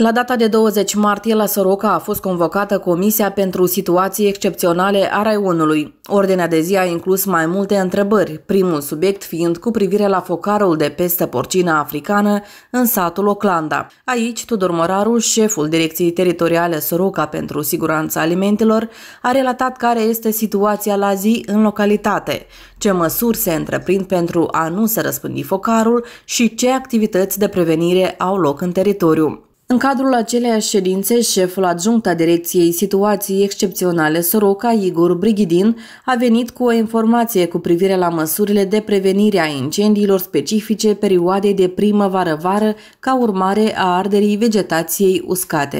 La data de 20 martie la Soroca a fost convocată Comisia pentru Situații Excepționale a Raionului. Ordinea de zi a inclus mai multe întrebări, primul subiect fiind cu privire la focarul de peste porcină africană în satul Oclanda. Aici, Tudor Moraru, șeful Direcției Teritoriale Soroca pentru Siguranța Alimentelor, a relatat care este situația la zi în localitate, ce măsuri se întreprind pentru a nu se răspândi focarul și ce activități de prevenire au loc în teritoriu. În cadrul aceleiași ședințe, șeful adjunct a Direcției Situații Excepționale Soroca, Igor Brighidin, a venit cu o informație cu privire la măsurile de prevenire a incendiilor specifice perioadei de primăvară-vară ca urmare a arderii vegetației uscate.